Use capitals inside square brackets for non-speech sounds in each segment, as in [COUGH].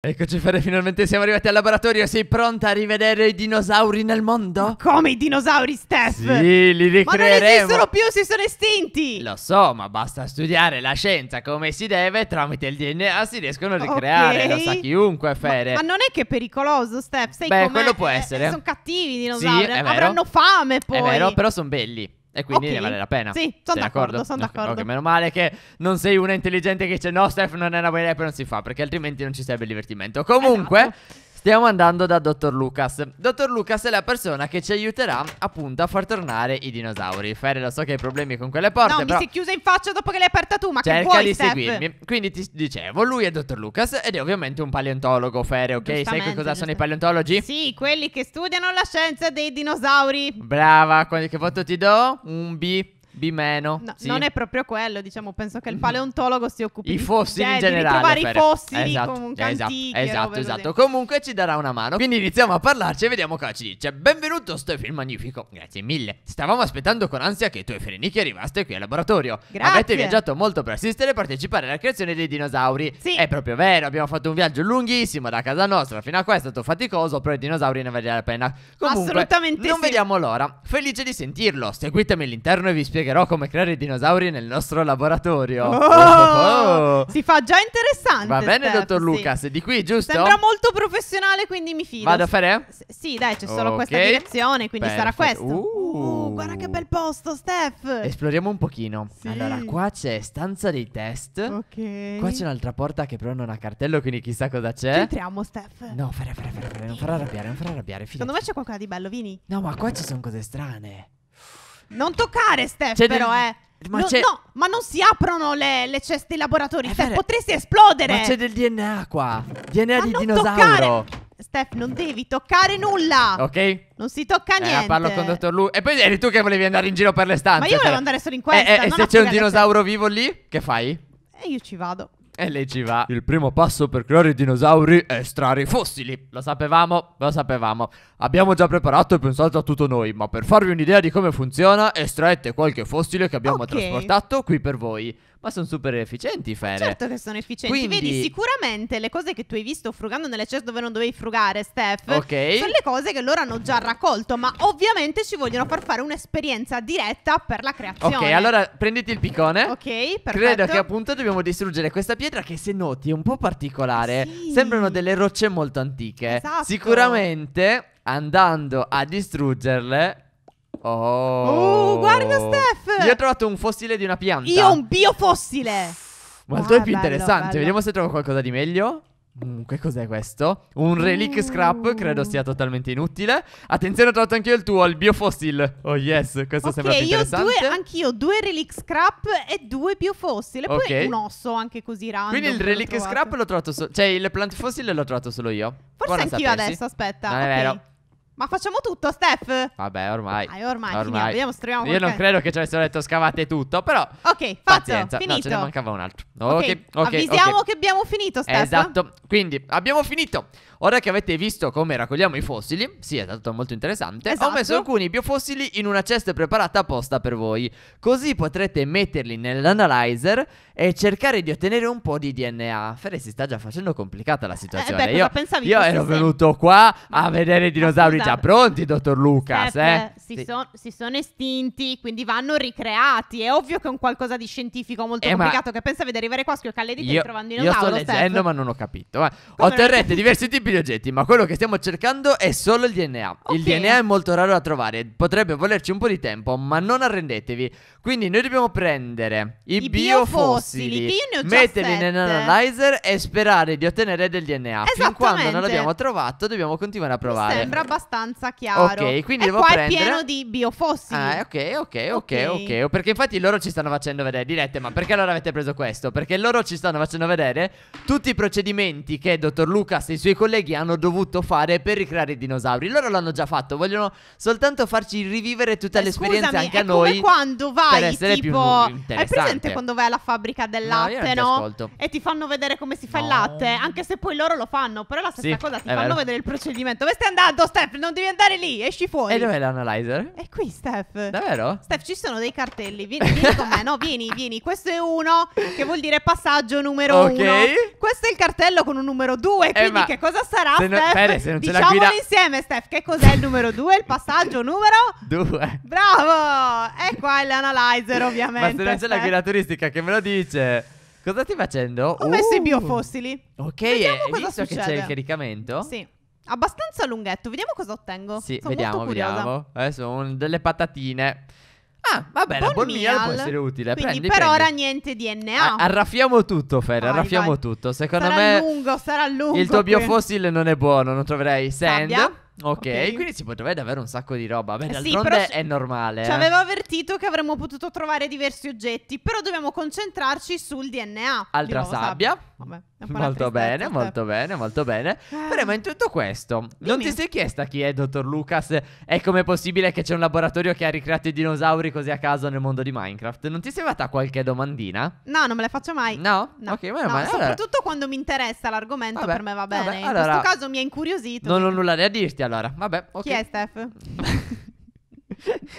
Eccoci Fede, finalmente siamo arrivati al laboratorio, sei pronta a rivedere i dinosauri nel mondo? come i dinosauri, Steph? Sì, li ricreeremo Ma non esistono più, si sono estinti Lo so, ma basta studiare la scienza come si deve Tramite il DNA si riescono a ricreare, okay. lo sa chiunque, Fede ma, ma, non è che è pericoloso, Steph, sai Beh, quello può essere eh, Sono cattivi i dinosauri, sì, avranno fame poi È vero, però sono belli e quindi okay. ne vale la pena. Sì, sono d'accordo, sono d'accordo. Okay, meno male che non sei una intelligente che dice no Steph non è una buona idea e non si fa, perché altrimenti non ci sarebbe il divertimento. Esatto. Comunque... Esatto. Stiamo andando da Dottor Lucas Dottor Lucas è la persona che ci aiuterà appunto a far tornare i dinosauri Ferre lo so che hai problemi con quelle porte No però... mi si è chiusa in faccia dopo che l'hai aperta tu ma Cerca che vuoi di Steph? seguirmi Quindi ti dicevo lui è Dottor Lucas ed è ovviamente un paleontologo Ferre ok? Sai che cosa sono i paleontologi? Sì quelli che studiano la scienza dei dinosauri Brava che voto ti do? Un B B meno. No, sì. Non è proprio quello, diciamo, penso che il paleontologo si occupi I fossili di, in generale, di ritrovare per... i fossili esatto, con cantiche. Esatto, esatto, esatto. Comunque ci darà una mano. Quindi iniziamo a parlarci e vediamo cosa ci dice. Benvenuto Stefan Magnifico, grazie mille. Stavamo aspettando con ansia che tu e Ferenicchi arrivaste qui al laboratorio. Grazie. Avete viaggiato molto per assistere e partecipare alla creazione dei dinosauri. Sì. È proprio vero, abbiamo fatto un viaggio lunghissimo da casa nostra fino a qua, è stato faticoso, però i dinosauri ne valeva la pena. Comunque, Assolutamente non sì. vediamo l'ora. Felice di sentirlo. Seguitemi all'interno e vi spiegherò spiegherò come creare i dinosauri nel nostro laboratorio. Oh, oh, Si fa già interessante. Va bene, Steph, dottor Lucas, sì. di qui, giusto? Sembra molto professionale, quindi mi fido. Vado a fare? S sì, dai, c'è solo okay. questa direzione, quindi Perfetto. sarà questo. Uh. uh, guarda che bel posto, Steph. Esploriamo un pochino. Sì. Allora, qua c'è stanza dei test. Ok. Qua c'è un'altra porta che però non ha cartello, quindi chissà cosa c'è. entriamo, Steph. No, fare, fare, fare, fare. non farà arrabbiare, non farà arrabbiare. Secondo me c'è qualcosa di bello, vieni. No, ma qua ci sono cose strane. Non toccare, Steph, C'è cioè, però, del- eh. Ma, No, c'è, no, ma non si aprono le, le ceste dei laboratori, Steph, potresti esplodere. ma c'è del DNA qua. DNA Ma di non dinosauro. toccare. Steph, non devi toccare nulla. Ok? Non si tocca eh, niente. Eh, parlo con dottor Lu. E poi eri tu che volevi andare in giro per le stanze. Ma io volevo però. Cioè. andare solo in questa, Eh, eh E se c'è un dinosauro vivo lì, che fai? E io ci vado. E lei ci va. Il primo passo per creare i dinosauri è estrarre i fossili. Lo sapevamo, lo sapevamo. Abbiamo già preparato e pensato a tutto noi, ma per farvi un'idea di come funziona, estraete qualche fossile che abbiamo okay. trasportato qui per voi ma sono super efficienti, Fede. Certo che sono efficienti. Quindi... Vedi, sicuramente le cose che tu hai visto frugando nelle ceste dove non dovevi frugare, Steph, okay. sono le cose che loro hanno già raccolto, ma ovviamente ci vogliono far fare un'esperienza diretta per la creazione. Ok, allora prenditi il piccone. Ok, perfetto. Credo che appunto dobbiamo distruggere questa pietra che se noti è un po' particolare. Sì. Sembrano delle rocce molto antiche. Esatto. Sicuramente andando a distruggerle Oh. oh, guarda Steph! Io ho trovato un fossile di una pianta. Io ho un biofossile. Ma il tuo ah, è più ah, bello, interessante. Bello. Vediamo se trovo qualcosa di meglio. Mm, che cos'è questo? Un relic mm. scrap, credo sia totalmente inutile. Attenzione, ho trovato anche io il tuo, il biofossil. Oh yes, questo okay, sembra più interessante. Ok, anch'io due relic scrap e due biofossil. E poi okay. un osso anche così random. Quindi il relic scrap l'ho trovato solo... Cioè, il plant fossil l'ho trovato solo io. Forse Buona anch'io adesso, aspetta. Non okay. vero. Ma facciamo tutto, Steph? Vabbè, ormai. Dai, ormai, ormai. Finiamo, vediamo se troviamo Io non credo che ci avessero detto scavate tutto, però... Ok, pazienza. fatto, finito. No, ce ne mancava un altro. Ok, ok, okay Avvisiamo okay. che abbiamo finito, Steph. Esatto, quindi abbiamo finito. Ora che avete visto come raccogliamo i fossili, sì, è stato molto interessante, esatto. ho messo alcuni biofossili in una cesta preparata apposta per voi. Così potrete metterli nell'analyzer e cercare di ottenere un po' di DNA. Ferre si sta già facendo complicata la situazione. Eh beh, io, io ero se... venuto qua a vedere i dinosauri già esatto. pronti, dottor Lucas. eh? si, sì. son, si, sono estinti, quindi vanno ricreati. È ovvio che è un qualcosa di scientifico molto eh, complicato. Ma... Che pensavi di arrivare qua a schioccare le dita io, e trovando i dinosauri? Io sto leggendo, Steph. ma non ho capito. Eh. Otterrete diversi tipi tipi di oggetti, ma quello che stiamo cercando è solo il DNA. Okay. Il DNA è molto raro da trovare, potrebbe volerci un po' di tempo, ma non arrendetevi. Quindi noi dobbiamo prendere i, I biofossili, bio metterli nell'analyzer e sperare di ottenere del DNA. Fin quando non l'abbiamo trovato, dobbiamo continuare a provare. Mi sembra abbastanza chiaro. Ok, quindi e devo qua prendere... è pieno di biofossili. Ah, ok, ok, ok, ok. Perché infatti loro ci stanno facendo vedere dirette, ma perché allora avete preso questo? Perché loro ci stanno facendo vedere tutti i procedimenti che dottor Lucas e i suoi colleghi colleghi hanno dovuto fare per ricreare i dinosauri. Loro l'hanno già fatto, vogliono soltanto farci rivivere tutta l'esperienza anche a noi. quando vai per essere tipo più Hai presente quando vai alla fabbrica del latte, no? no? E ti fanno vedere come si fa no. il latte, anche se poi loro lo fanno, però la stessa sì, cosa ti fanno vero. vedere il procedimento. Dove stai andando, Steph? Non devi andare lì, esci fuori. E dov'è l'analyzer? È qui, Steph. Davvero? Steph, ci sono dei cartelli. Vieni, vieni con me, no? Vieni, vieni. Questo è uno che vuol dire passaggio numero okay. uno. Questo è il cartello con un numero due. Eh, quindi, eh, che cosa sarà se non, Steph? Pere, se non Diciamolo guida... insieme, Steph. Che cos'è il numero 2? Il passaggio numero 2. [LAUGHS] Bravo! E qua è l'analyzer, ovviamente. Ma se non c'è la guida turistica che me lo dice. Cosa stai facendo? Ho uh. messo i uh. biofossili. Ok, Vediamo hai visto succede. che c'è il caricamento? Sì. Abbastanza lunghetto, vediamo cosa ottengo. Sì, Sono vediamo, vediamo. Adesso delle patatine. Ah, vabbè, bon la Bonmial può essere utile. Quindi prendi, per prendi. ora niente DNA. Ah, arraffiamo tutto, Fer, vai, arraffiamo vai. tutto. Secondo sarà me lungo, sarà lungo. Il tuo biofossile non è buono, non troverei sand. Okay, ok, quindi si potrebbe avere un sacco di roba. Beh, d'altronde sì, è normale. Ci eh. aveva avvertito che avremmo potuto trovare diversi oggetti, però dobbiamo concentrarci sul DNA. Altra sabbia. sabbia. Vabbè. Cioè. Molto bene, molto bene, molto bene. Però, ma in tutto questo, Dimmi. non ti sei chiesta chi è Dottor Lucas e com'è possibile che c'è un laboratorio che ha ricreato i dinosauri così a caso nel mondo di Minecraft? Non ti sei fatta qualche domandina? No, non me le faccio mai. No? no. Ok, ma no, male. Soprattutto quando mi interessa l'argomento, vabbè, per me va bene. Vabbè, allora... In questo caso mi ha incuriosito. Non ho nulla da dirti, allora. Vabbè, ok. Chi è Steph? [LAUGHS]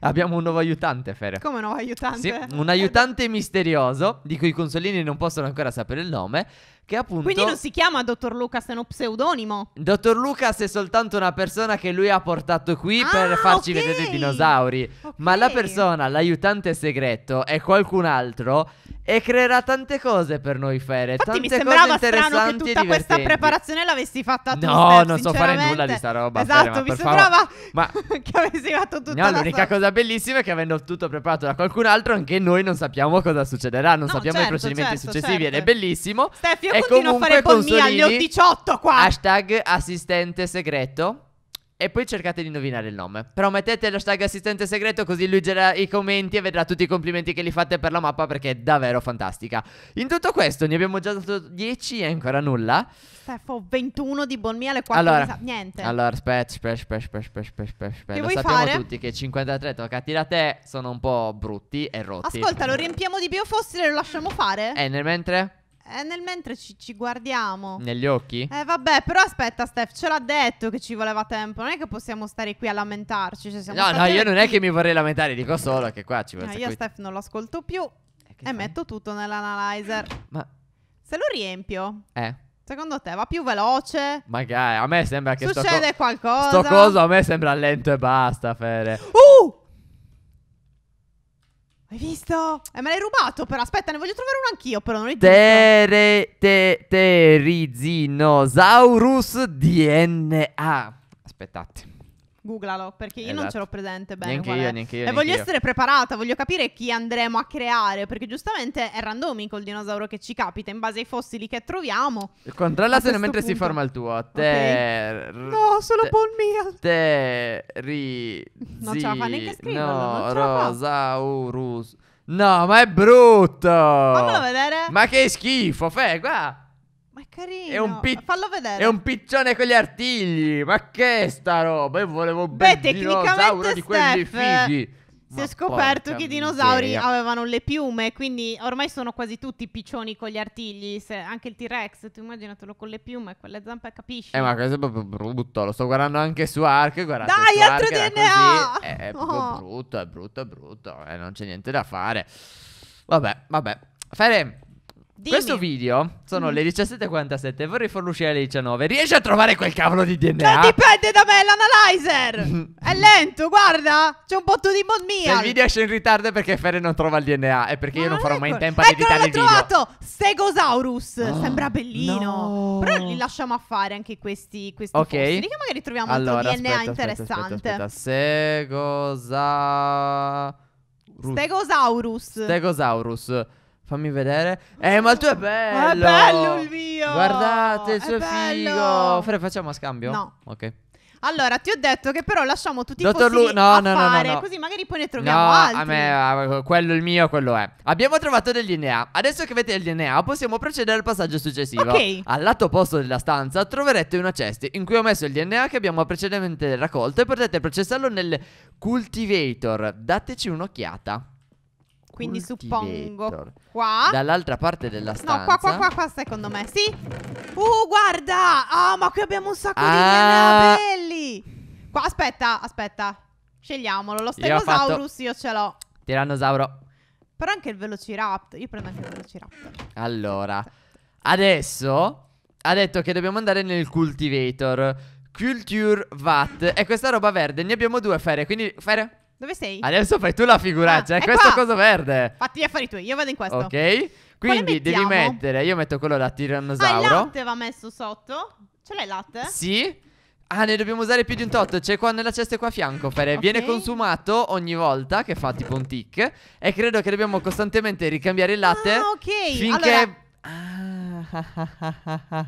Abbiamo un nuovo aiutante, Fer. Come un nuovo aiutante? Sì, un aiutante misterioso di cui i consolini non possono ancora sapere il nome che appunto. Quindi non si chiama Dottor Lucas, è uno pseudonimo. Dottor Lucas è soltanto una persona che lui ha portato qui ah, per farci okay. vedere i dinosauri. Okay. Ma la persona, l'aiutante segreto, è qualcun altro. E creerà tante cose per noi fere. Infatti tante mi sembrava cose strano che tutta questa preparazione l'avessi fatta tu No, step, non so fare nulla di sta roba Esatto, fare, ma mi sembrava ma... [LAUGHS] che avessi fatto tutto No, l'unica so... cosa bellissima è che avendo tutto preparato da qualcun altro Anche noi non sappiamo cosa succederà Non no, sappiamo certo, i procedimenti certo, successivi certo. ed è certo. bellissimo Steffi, io e continuo a fare polmia agli 18 qua. Hashtag assistente segreto. E poi cercate di indovinare il nome. Però mettete l'hashtag assistente segreto così lui leggerà i commenti e vedrà tutti i complimenti che gli fate per la mappa perché è davvero fantastica. In tutto questo ne abbiamo già dato 10 e ancora nulla. Stefo, 21 di Bonmia alle 4 allora, sa- Niente. Allora, aspetta, aspetta, aspetta, aspetta, aspetta, aspetta. Lo sappiamo fare? tutti che 53 toccati da te sono un po' brutti e rotti. Ascolta, lo riempiamo di biofossile e lo lasciamo fare? Eh, nel mentre... Eh, nel mentre ci, ci, guardiamo. Negli occhi? Eh, vabbè, però aspetta, Steph, ce l'ha detto che ci voleva tempo. Non è che possiamo stare qui a lamentarci. Cioè no, no, io non è che mi vorrei lamentare, dico solo che qua ci vuole. tempo. Ma io qui. Steph non lo ascolto più. Eh, e metto tutto nell'analyzer. Ma. Se lo riempio. Eh. Secondo te va più veloce? Magari, a me sembra che succede sto co- qualcosa. Sto coso a me sembra lento e basta, Fede. Uh! Hai visto? Eh, me l'hai rubato, però. Aspetta, ne voglio trovare uno anch'io, però non è giusto. Tere, te, terizinosaurus DNA. Aspettate. Googlalo, perché io esatto. non ce l'ho esatto. presente bene. Neanche io, neanche io. E voglio essere preparata, voglio capire chi andremo a creare, perché giustamente è randomico il dinosauro che ci capita in base ai fossili che troviamo. Controllatelo mentre punto. si forma il tuo. Te... Okay. No, solo te... Paul Meal. Te... Ri... Non ce la fa neanche scriverlo. No, Rosaurus. No, ma è brutto! Fammelo vedere. Ma che schifo, fai guarda carino. È un pic- Fallo vedere. È un piccione con gli artigli. Ma che è sta roba? Io volevo un Beh, dinosauro di quelli fighi. Si è scoperto che i dinosauri miseria. avevano le piume, quindi ormai sono quasi tutti piccioni con gli artigli. Se anche il T-Rex, tu immaginatelo con le piume e con le zampe, capisci? Eh, ma questo è proprio brutto. Lo sto guardando anche su Ark. Guardate, Dai, altro Ark DNA! Eh, è, è oh. brutto, è brutto, è brutto. Eh, non c'è niente da fare. Vabbè, vabbè. Fere, Dimmi. Questo video sono mm. le 17.47 Vorrei farlo uscire alle 19 Riesci a trovare quel cavolo di DNA? Non dipende da me l'analyzer [LAUGHS] È lento, guarda C'è un botto di mod modmia Il video esce in ritardo perché Ferre non trova il DNA E perché Ma io non ah, farò ecco. mai in tempo ecco, ad editare il video Eccolo l'ho trovato Stegosaurus oh, Sembra bellino no. Però li lasciamo a fare anche questi, questi Ok fossili, Che magari troviamo allora, un DNA aspetta, interessante aspetta, aspetta, Stegosaurus Stegosaurus Stegosaurus Fammi vedere. Eh, ma il tuo è bello. Ma È bello il mio. Guardate, il suo è, figo. Fre, facciamo a scambio? No. Ok. Allora, ti ho detto che però lasciamo tutti Dottor i fossili Lu- no, no, fare, no, no, così magari poi ne troviamo no, altri. A me, eh, quello il mio, quello è. Abbiamo trovato del DNA. Adesso che avete il DNA, possiamo procedere al passaggio successivo. Ok. Al lato opposto della stanza troverete una cesta in cui ho messo il DNA che abbiamo precedentemente raccolto e potete processarlo nel cultivator. Dateci un'occhiata. Quindi suppongo qua. Dall'altra parte della stanza. No, qua, qua, qua, qua, secondo me. Sì. Uh, guarda. Ah, oh, ma qui abbiamo un sacco ah. di belli. Qua, aspetta, aspetta. Scegliamolo. Lo Stegosaurus io, io ce l'ho. Tirannosauro. Però anche il Velociraptor. Io prendo anche il Velociraptor. Allora. Adesso ha detto che dobbiamo andare nel cultivator. Culture VAT. E questa roba verde. Ne abbiamo due, Fere. Quindi, Fere... Dove sei? Adesso fai tu la figuraccia. Ah, cioè, è questo qua. cosa verde. Fatti gli affari tuoi, io vado in questo. Ok. Quindi devi mettere. Io metto quello da tiranosauro. Ah, il latte va messo sotto. Ce l'hai il latte? Sì. Ah, ne dobbiamo usare più di un tot. C'è qua nella cesta qua a fianco. Fere. Okay. Viene consumato ogni volta che fa tipo un tic. E credo che dobbiamo costantemente ricambiare il latte. Ah, ok. Finché. Allora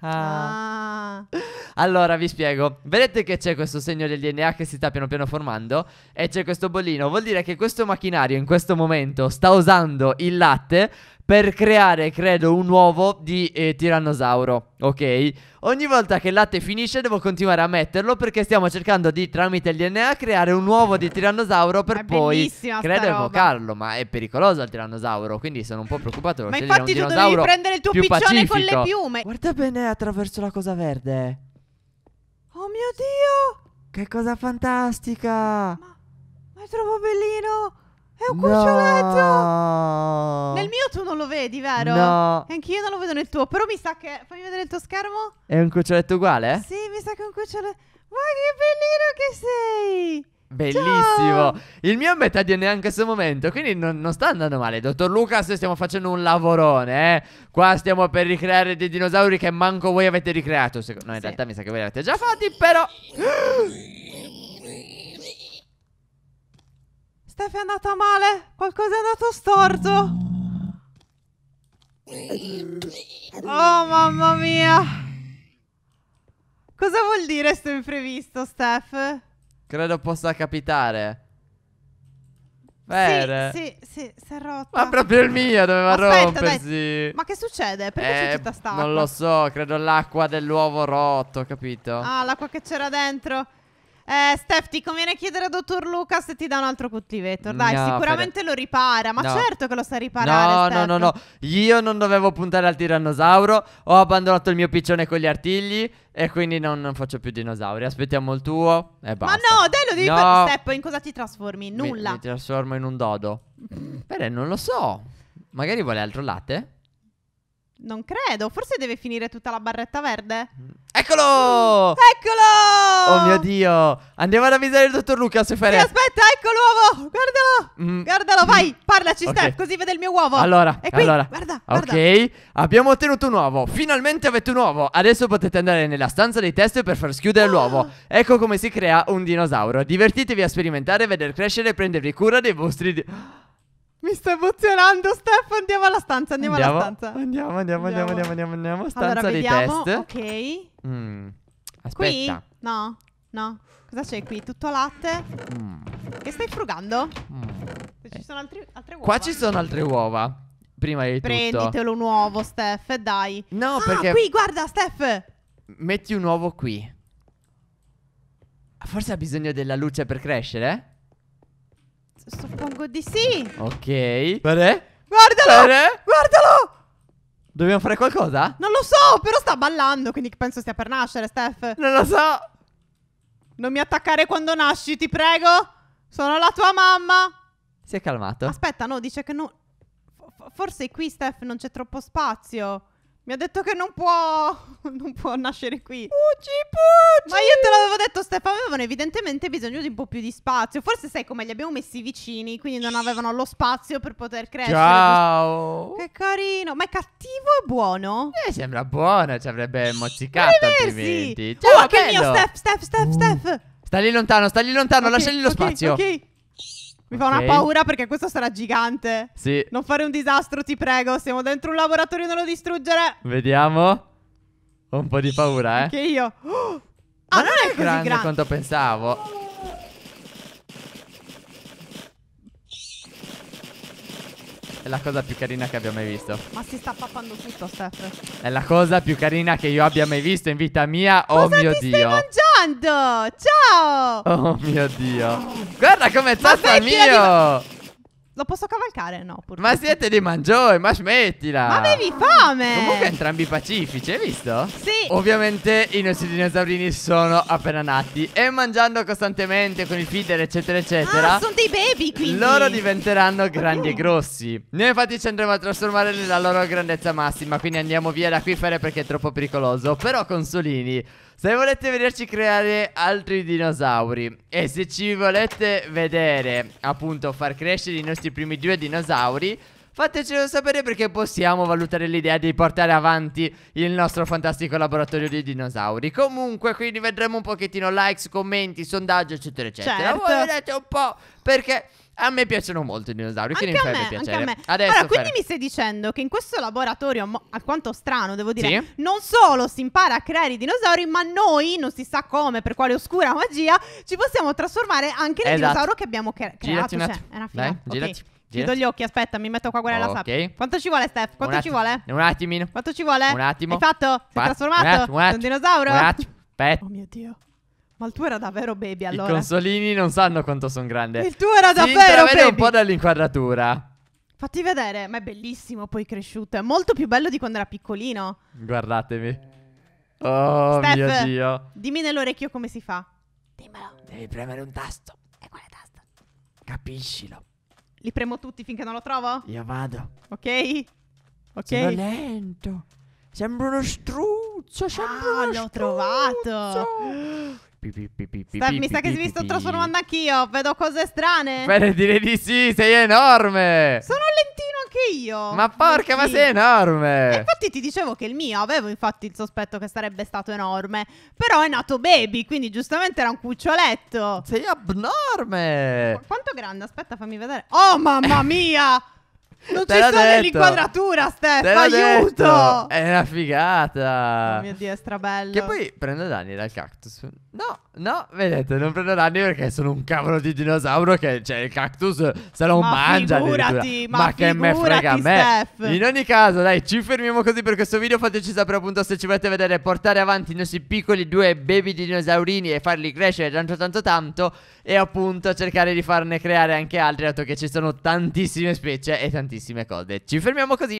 Ah, allora vi spiego. Vedete che c'è questo segno del DNA che si sta piano piano formando e c'è questo bollino. Vuol dire che questo macchinario in questo momento sta usando il latte per creare, credo, un uovo di eh, tirannosauro, ok? Ogni volta che il latte finisce devo continuare a metterlo perché stiamo cercando di, tramite il DNA, creare un uovo di tirannosauro per è poi, credo, evocarlo, ma è pericoloso il tirannosauro, quindi sono un po' preoccupato. Ma infatti tu devi prendere il tuo piccione pacifico. con le piume. Guarda bene attraverso la cosa verde. Oh mio Dio! Che cosa fantastica! Ma, ma è troppo bellino! È un cuccioletto! No. Nel mio tu non lo vedi, vero? No. anch'io non lo vedo nel tuo. Però mi sa che. Fammi vedere il tuo schermo. È un cuccioletto uguale? Eh? Sì, mi sa che è un cuccioletto. Ma che bellino che sei! Bellissimo. Ciao. Il mio è metà DNA anche questo momento, quindi non, non, sta andando male. Dottor Lucas, stiamo facendo un lavorone, eh. Qua stiamo per ricreare dei dinosauri che manco voi avete ricreato. No, in sì. realtà mi sa che voi li avete già fatti, però... [GASPS] Stef è andata male, qualcosa è andato storto. Oh mamma mia. Cosa vuol dire sto imprevisto, Stef? Credo possa capitare. Bene. Sì, sì, sì, si è rotta. Ma proprio il mio doveva Aspetta, rompersi. Dai. Ma che succede? Perché eh, c'è tutta sta Non lo so, credo l'acqua dell'uovo rotto, capito? Ah, l'acqua che c'era dentro. Eh, Steph, ti conviene chiedere a dottor Luca se ti dà un altro cultivator. Dai, no, sicuramente Fede. lo ripara. Ma no. certo che lo sa riparare. No, Steph. no, no, no. Io non dovevo puntare al tirannosauro. Ho abbandonato il mio piccione con gli artigli. E quindi non, non faccio più dinosauri. Aspettiamo il tuo. E basta. Ma no, dai, lo devi no. fare. Steph, in cosa ti trasformi? Nulla. Mi, mi trasformo in un dodo. Bene, non lo so. Magari vuole altro latte? Non credo, forse deve finire tutta la barretta verde. Mm. Eccolo! Mm. eccolo! Oh mio Dio! Andiamo ad avvisare il dottor Lucas se fare. Sì, aspetta, ecco l'uovo! Guardalo! Mm. Guardalo, vai! Parlaci, okay. Steph, così vede il mio uovo. Allora, e qui, allora. Guarda, guarda. Ok, abbiamo ottenuto un uovo. Finalmente avete un uovo. Adesso potete andare nella stanza dei test per far schiudere oh. l'uovo. Ecco come si crea un dinosauro. Divertitevi a sperimentare, vedere crescere e prendervi cura dei vostri mi sto emozionando, Steph. Andiamo alla stanza, andiamo, andiamo alla stanza. Andiamo, andiamo, andiamo, andiamo, andiamo, andiamo. Stanza allora, vediamo. dei test. Ok. Mm. Aspetta. Qui? No, no. Cosa c'è qui? Tutto latte? Mm. Che stai frugando? Mm. Ci sono altri, altre uova. Qua ci sono altre uova. Prima di Prenditelo tutto. Prenditelo un uovo, Steph, dai. No, ah, perché... qui, guarda, Steph. Metti un uovo qui. Forse ha bisogno della luce per crescere? Suppongo di sì. Ok. Bene. Guardalo! Bene. Guardalo! Dobbiamo fare qualcosa? Non lo so, però sta ballando, quindi penso stia per nascere, Steph. Non lo so. Non mi attaccare quando nasci, ti prego. Sono la tua mamma. Si è calmato. Aspetta, no, dice che no. Forse qui, Steph, non c'è troppo spazio. Mi ha detto che non può, [LAUGHS] non può nascere qui. Pucci, pucci! Ma io te l'avevo detto, Stefano. Avevano evidentemente bisogno di un po' più di spazio. Forse sai come li abbiamo messi vicini, quindi non avevano lo spazio per poter crescere. Ciao! Che carino. Ma è cattivo o buono? Eh, sembra buono. Ci avrebbe mozzicato altrimenti. Oh, Ciao, oh, che bello. mio, Steph, Steph, Steph, uh. Steph. Sta lì lontano, sta lì lontano. Okay, lasciagli lo okay, spazio. Ok. Mi fa una paura perché questo sarà gigante. Sì. Non fare un disastro, ti prego. Siamo dentro un laboratorio, non lo distruggere. Vediamo. Ho un po' di paura, eh. Che io. Oh! [GASPS] Ah, non, non, è, è così grande, grande quanto pensavo. È la cosa più carina che abbia mai visto. Ma si sta pappando tutto, Steph. È la cosa più carina che io abbia mai visto in vita mia. Oh cosa oh mio dio. Stai mangiando? Fernando! Ciao! Oh mio Dio! Guarda come tasta mio! Di... Lo posso cavalcare? No, purtroppo. Ma siete di mangioi, ma smettila! Ma avevi fame! Comunque entrambi pacifici, hai visto? Sì! Ovviamente i nostri dinosaurini sono appena nati e mangiando costantemente con il feeder eccetera eccetera Ah, sono dei baby quindi! Loro diventeranno grandi oh. e mm. grossi Noi infatti ci andremo a trasformare nella loro grandezza massima Quindi andiamo via da qui Fere perché è troppo pericoloso Però consolini se volete vederci creare altri dinosauri E se ci volete vedere appunto far crescere i nostri primi due dinosauri Fatecelo sapere perché possiamo valutare l'idea di portare avanti il nostro fantastico laboratorio di dinosauri. Comunque, quindi vedremo un pochettino likes, commenti, sondaggi, eccetera, eccetera. Certo. Voi vedete un po' perché a me piacciono molto i dinosauri, anche quindi mi farebbe piacere. Anche Adesso allora, quindi mi stai dicendo che in questo laboratorio, alquanto strano devo dire, sì? non solo si impara a creare i dinosauri, ma noi, non si sa come, per quale oscura magia, ci possiamo trasformare anche nel esatto. dinosauro che abbiamo cre- creato. cioè, è una fila. Dai, okay. girati. Chiudo gli occhi, aspetta, mi metto qua a guardare okay. la sabbia. Quanto ci vuole, Steph? Quanto atti- ci vuole? Un attimino. Quanto ci vuole? Un attimo. Hai fatto? Hai Fa- trasformato? Un attimo, un attimo. In un dinosauro? Un attimo. Aspetta. Oh mio Dio. Ma il tuo era davvero baby allora. I consolini non sanno quanto sono grande. Il tuo era davvero baby. Si intravede un po' dall'inquadratura. Fatti vedere, ma è bellissimo poi cresciuto, è molto più bello di quando era piccolino. Guardatemi. Oh, oh Steph, mio Dio. Dimmi nell'orecchio come si fa. Dimmelo. Devi premere un tasto. E quale tasto? Capiscilo. Li premo tutti finché non lo trovo? Io vado. Ok? Ok. Sono lento. Sembra uno struzzo, sembra ah, uno l'ho trovato. [GASPS] [GASPS] Mi sa che mi sto trasformando anch'io. Vedo cose strane. Per dire di sì, sei enorme. Sono lentino anche io. Ma porca, ma sei enorme. infatti ti dicevo che il mio, avevo infatti il sospetto che sarebbe stato enorme. Però è nato baby, quindi giustamente era un cuccioletto. Sei abnorme. quanto grande? Aspetta, fammi vedere. Oh, mamma mia. Non c'è ci sono l'inquadratura, Steph, aiuto! Detto. È una figata! Oh mio Dio, è strabello. Che poi prendo danni dal cactus. No, no, vedete, non prendo danni perché sono un cavolo di dinosauro che, cioè, il cactus se lo ma mangia figurati, ma, ma che me frega a me. In ogni caso, dai, ci fermiamo così per questo video. Fateci sapere appunto se ci volete vedere portare avanti i nostri piccoli due baby dinosaurini e farli crescere tanto tanto tanto e appunto cercare di farne creare anche altri dato che ci sono tantissime specie e tantissime cose. Ci fermiamo così.